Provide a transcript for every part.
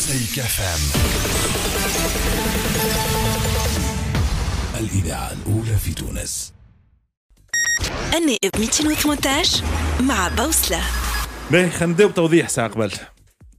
مزيكا فام الإذاعة الأولى في تونس أني 218 مع بوصلة باهي خنداو توضيح ساقبل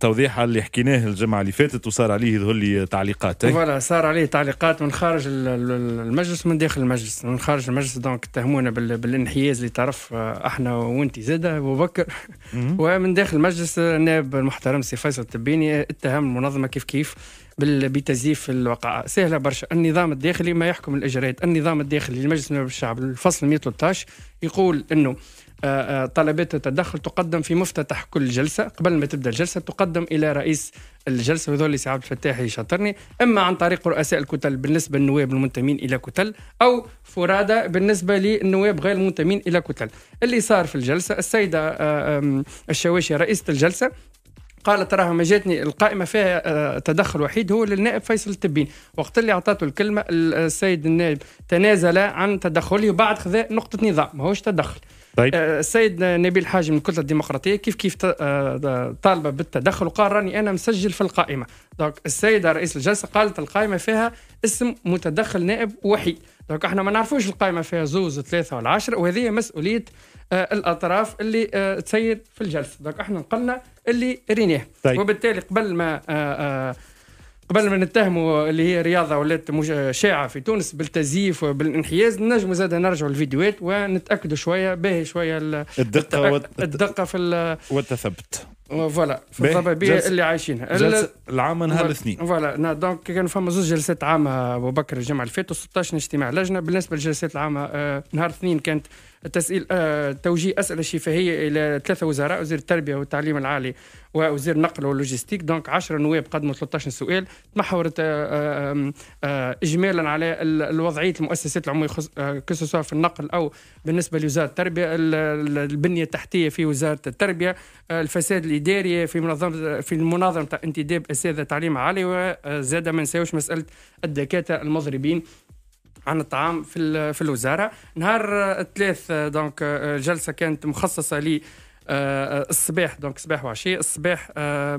التوضيح اللي حكيناه الجمعه اللي فاتت وصار عليه يظهر لي تعليقات فوالا صار عليه تعليقات من خارج المجلس ومن داخل المجلس من خارج المجلس دونك اتهمونا بالانحياز اللي تعرف آه، احنا وانت زاده ابو بكر ومن داخل المجلس النائب المحترم سي فيصل التبيني اتهم المنظمه كيف كيف بتزييف الوقعة سهله برشا النظام الداخلي ما يحكم الاجراءات النظام الداخلي لمجلس النواب الشعب الفصل 113 يقول انه آه، آه، طلبات التدخل تقدم في مفتتح كل جلسة قبل ما تبدأ الجلسة تقدم إلى رئيس الجلسة وذول سي عبد الفتاح يشاطرني إما عن طريق رؤساء الكتل بالنسبة للنواب المنتمين إلى كتل أو فرادى بالنسبة للنواب غير المنتمين إلى كتل اللي صار في الجلسة السيدة آه، الشواشي رئيسة الجلسة قالت راها ما جاتني القائمه فيها تدخل وحيد هو للنائب فيصل التبين وقت اللي اعطاته الكلمه السيد النائب تنازل عن تدخله وبعد خذا نقطه نظام ماهوش تدخل طيب. آه، السيد نبيل من الكتله الديمقراطيه كيف كيف آه، طالبه بالتدخل وقال راني انا مسجل في القائمه دونك السيده رئيس الجلسه قالت القائمه فيها اسم متدخل نائب وحيد دونك احنا ما نعرفوش القائمه فيها زوز وثلاثه ولا عشره وهذه مسؤوليه آه، الاطراف اللي تسير في الجلسه دونك احنا نقلنا اللي رينيه طيب. وبالتالي قبل ما قبل ما نتهموا اللي هي رياضه ولات شائعه في تونس بالتزييف وبالانحياز نجموا زاد نرجعوا للفيديوهات ونتاكدوا شويه باهي شويه الدقه الدقه في والتثبت فوالا في الضبابيه اللي عايشينها العام نهار الاثنين فوالا دونك كان فما زوج جلسات عامه ابو بكر الجمعه اللي فاتت و16 اجتماع لجنه بالنسبه للجلسات العامه آه، نهار الاثنين كانت تسئيل آه، توجيه اسئله شفهيه الى ثلاثه وزراء وزير التربيه والتعليم العالي ووزير النقل واللوجيستيك دونك 10 نواب قدموا 13 سؤال تمحورت آه، آه، اجمالا على الوضعيه المؤسسات العموميه كسوسوا في النقل او بالنسبه لوزاره التربيه البنيه التحتيه في وزاره التربيه الفساد الاداري في منظمه في المناظره انتداب اساتذه تعليم عالي وزاد ما نساوش مساله الدكاتره المضربين عن الطعام في في الوزاره نهار الثلاث دونك جلسه كانت مخصصه لي آه، الصباح دونك صباح وعشي الصباح آه،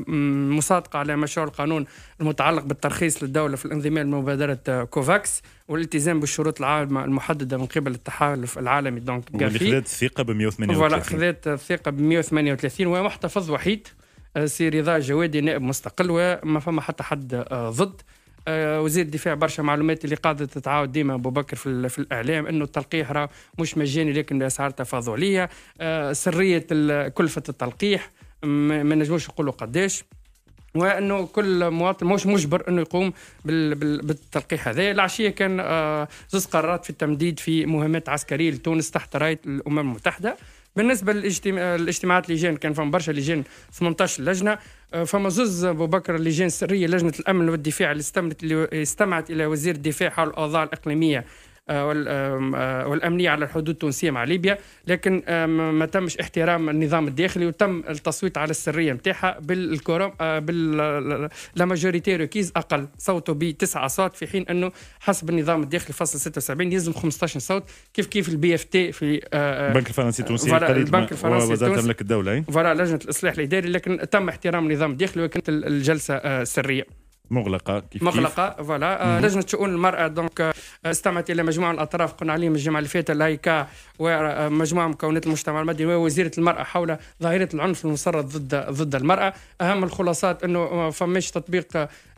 مصادقة على مشروع القانون المتعلق بالترخيص للدولة في الانضمام لمبادرة كوفاكس آه، والالتزام بالشروط العامة المحددة من قبل التحالف العالمي دونك واللي خذات الثقة ب 138 فوالا خذات الثقة ب 138 ومحتفظ وحيد سي رضا جوادي نائب مستقل وما فما حتى حد ضد آه، وزير الدفاع برشا معلومات اللي قاعده تتعاود ديما ابو بكر في, في الاعلام انه التلقيح راه مش مجاني لكن بأسعار تفاضليه آه، سريه كلفه التلقيح ما نجموش نقولوا قداش وانه كل مواطن مش مجبر انه يقوم بالتلقيح هذا العشيه كان آه، زوز قرارات في التمديد في مهمات عسكريه لتونس تحت رايه الامم المتحده بالنسبه للاجتماعات لجان كان فما برشا لجان 18 لجنه آه، فما زوز ابو بكر لجان سريه لجنه الامن والدفاع اللي استمعت الى وزير الدفاع حول الاوضاع الاقليميه آه، آه، والأمنية على الحدود التونسية مع ليبيا لكن ما تمش احترام النظام الداخلي وتم التصويت على السرية نتاعها بالكورم بالماجوريتي ركيز أقل صوتوا بتسعة صوت في حين أنه حسب النظام الداخلي فصل 76 يلزم 15 صوت كيف كيف البي اف تي في آه، البنك الفرنسي التونسي البنك الفرنسي وزارة الدولة فوالا لجنة الإصلاح الإداري لكن تم احترام النظام الداخلي وكانت الجلسة سرية مغلقه كيف مغلقه كيف. فوالا آه، لجنه شؤون المراه دونك آه، استمعت الى مجموعه من الاطراف قلنا عليهم الجمعه اللي فاتت لايكا ومجموعه آه، مكونات المجتمع المدني ووزيره المراه حول ظاهره العنف المسرط ضد ضد المراه اهم الخلاصات انه فماش تطبيق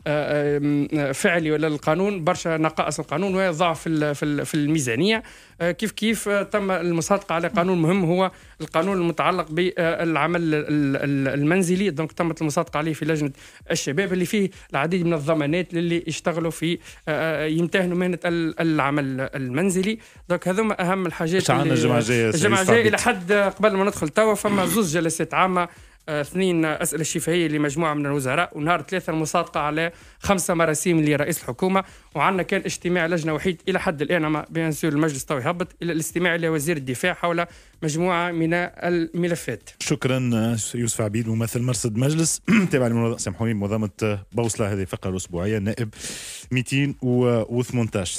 آه، آه، فعلي ولا للقانون برشا نقائص القانون وضعف في الميزانيه آه، كيف كيف تم المصادقه على قانون مهم هو القانون المتعلق بالعمل المنزلي دونك تمت المصادقه عليه في لجنه الشباب اللي فيه العديد من الضمانات للي يشتغلوا في يمتهنوا مهنه العمل المنزلي دونك هذوما اهم الحاجات الجمعه الجايه الجمعه الجايه الى حد قبل ما ندخل توا فما زوج جلسات عامه آه، اثنين اسئله شفهيه لمجموعه من الوزراء ونهار ثلاثه المصادقه على خمسه مراسيم لرئيس الحكومه وعندنا كان اجتماع لجنه وحيد الى حد الان ما بين سور المجلس تو هبط الى الاستماع الى وزير الدفاع حول مجموعه من الملفات. شكرا آه، يوسف عبيد ممثل مرصد مجلس تابع سامحوني منظمه بوصله هذه الفقره الاسبوعيه نائب 218